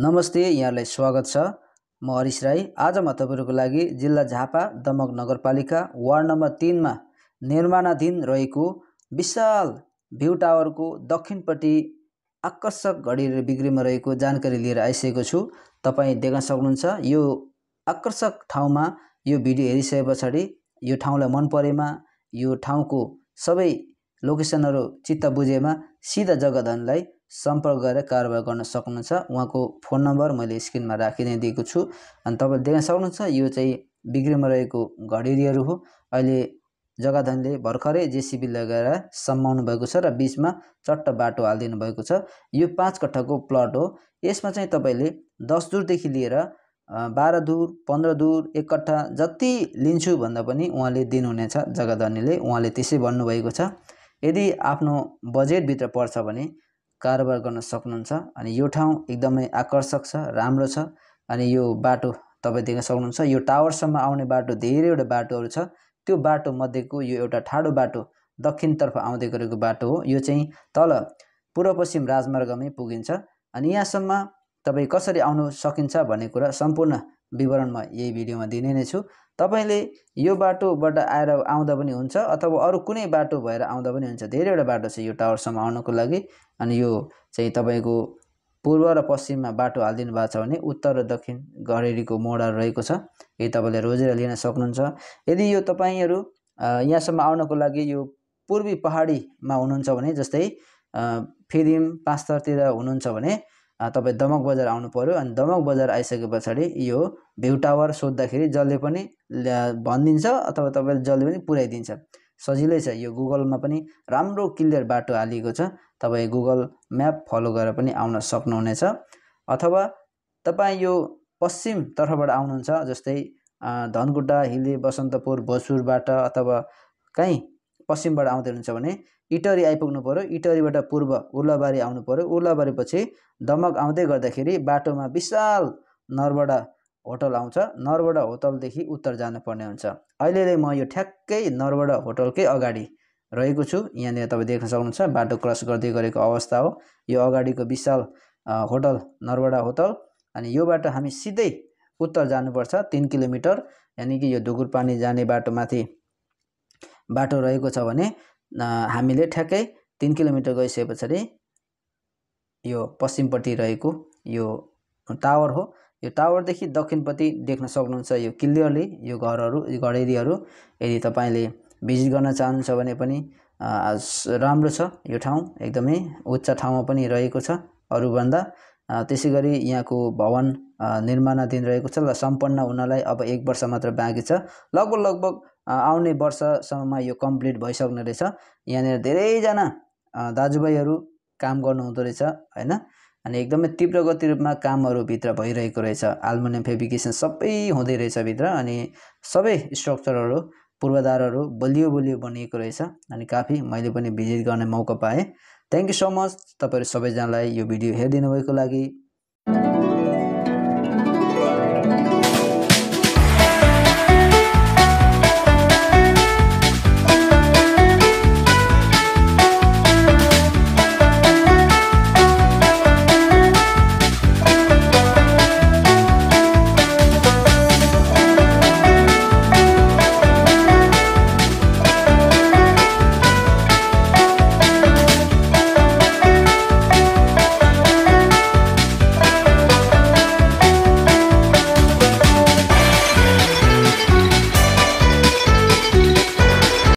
नमस्ते यहाँलाई स्वागत छ म हरिश राई आज म तपाईँहरूको लागि जिल्ला झापा दमक नगरपालिका वार्ड नम्बर तिनमा निर्माणाधीन रहेको विशाल भ्यू टावरको दक्षिणपट्टि आकर्षक र बिक्रीमा रहेको जानकारी लिएर आइसकेको छु तपाईँ देख्न सक्नुहुन्छ यो आकर्षक ठाउँमा यो भिडियो हेरिसके पछाडि यो ठाउँलाई मन परेमा यो ठाउँको सबै लोकेसनहरू चित्त बुझेमा सिधा जगदनलाई सम्पर्क गरेर कारोबार गर्न सक्नुहुन्छ उहाँको फोन नम्बर मैले स्क्रिनमा राखिदिन दिएको छु अनि तपाईँले देख्न सक्नुहुन्छ यो चाहिँ बिग्रेमा रहेको घडेरीहरू हो अहिले जग्गाधनले भर्खरै जेसिबी लगाएर सम्माउनु भएको छ र बिचमा चट्ट बाटो हालिदिनु भएको छ यो पाँच कट्ठाको प्लट हो यसमा चाहिँ तपाईँले दस दुरदेखि लिएर बाह्र दुर पन्ध्र दुर एक कट्ठा जति लिन्छु भन्दा पनि उहाँले दिनुहुनेछ जग्गाधनीले उहाँले त्यसै भन्नुभएको छ यदि आफ्नो बजेटभित्र पर्छ भने कारोबार गर्न सक्नुहुन्छ अनि यो ठाउँ एकदमै आकर्षक छ राम्रो छ अनि यो बाटो तपाईँ देख्न सक्नुहुन्छ यो टावरसम्म आउने बाटो धेरैवटा बाटोहरू छ त्यो बाटोमध्येको यो एउटा ठाडो बाटो दक्षिणतर्फ आउँदै गरेको बाटो हो यो चाहिँ तल पूर्व पश्चिम राजमार्गमै पुगिन्छ अनि यहाँसम्म तपाईँ कसरी आउनु सकिन्छ भन्ने कुरा सम्पूर्ण विवरण म यही भिडियोमा दिने नै छु तपाईँले यो बाटोबाट आएर आउँदा पनि हुन्छ अथवा अरू कुनै बाटो भएर आउँदा पनि हुन्छ धेरैवटा बाटो छ यो टावरसम्म आउनको लागि अनि यो चाहिँ तपाईँको पूर्व र पश्चिममा बाटो हालिदिनु भएको छ भने उत्तर र दक्षिण घरेरीको मोडहरू रहेको छ यही तपाईँले रोजेर लिन सक्नुहुन्छ यदि यो तपाईँहरू यहाँसम्म आउनको लागि यो पूर्वी पहाडीमा हुनुहुन्छ भने जस्तै फिदिम पाँचतरतिर हुनुहुन्छ भने तपाईँ दमक बजार आउनु पऱ्यो अनि दमक बजार आइसके पछाडि यो भ्यू टावर सोद्धाखेरि जसले पनि भनिदिन्छ अथवा तपाईँले जसले पनि पुऱ्याइदिन्छ सजिलै छ यो गुगलमा पनि राम्रो क्लियर बाटो हालिएको छ तपाईँ गुगल म्याप फलो गरेर पनि आउन सक्नुहुनेछ अथवा तपाईँ यो पश्चिमतर्फबाट आउनुहुन्छ जस्तै धनकुटा हिले बसन्तपुर भोजपुरबाट अथवा कहीँ पश्चिमबाट आउँदै हुनुहुन्छ भने इटरी आइपुग्नु पऱ्यो इटरीबाट पूर्व उर्लाबारी आउनु पऱ्यो उर्लाबारीपछि दमक आउँदै गर्दाखेरि बाटोमा विशाल नरबडा होटल आउँछ नरबडा होटलदेखि उत्तर जानुपर्ने हुन्छ अहिले म यो ठ्याक्कै नरबडा होटलकै अगाडि रहेको छु यहाँनिर तपाईँ देख्न सक्नुहुन्छ बाटो क्रस गर्दै गरेको अवस्था हो यो अगाडिको विशाल होटल नरबडा होटल अनि यो बाटो हामी सिधै उत्तर जानुपर्छ तिन किलोमिटर यानि कि यो ढुकुरपानी जाने बाटोमाथि बाटो रहेको छ भने हामीले ठ्याक्कै तिन किलोमिटर गइसके पछाडि यो पश्चिमपट्टि रहेको यो टावर हो यो टावरदेखि दक्षिणपट्टि देख्न सक्नुहुन्छ यो क्लियरली यो घरहरू यो घडेरीहरू यदि तपाईँले भिजिट गर्न चाहनुहुन्छ भने पनि राम्रो छ यो ठाउँ एकदमै उच्च ठाउँमा पनि रहेको छ अरूभन्दा त्यसै गरी यहाँको भवन निर्माणाधीन रहेको छ र सम्पन्न हुनलाई अब एक वर्ष मात्र बाँकी छ लगभग लगभग आउने वर्षसम्ममा यो कम्प्लिट भइसक्ने रहेछ यहाँनिर धेरैजना दाजुभाइहरू काम गर्नुहुँदो रहेछ होइन अनि एकदमै तीव्र गति रूपमा कामहरू भित्र भइरहेको रहेछ आल्मुनियम फेब्रिकेसन सबै हुँदै रहेछ भित्र अनि सबै स्ट्रक्चरहरू पूर्वाधारहरू बलियो बलियो बनिएको रहेछ अनि काफी मैले पनि भिजिट गर्ने मौका पाएँ थ्याङ्क यू सो मच तपाईँहरू सबैजनालाई यो भिडियो हेरिदिनु भएको लागि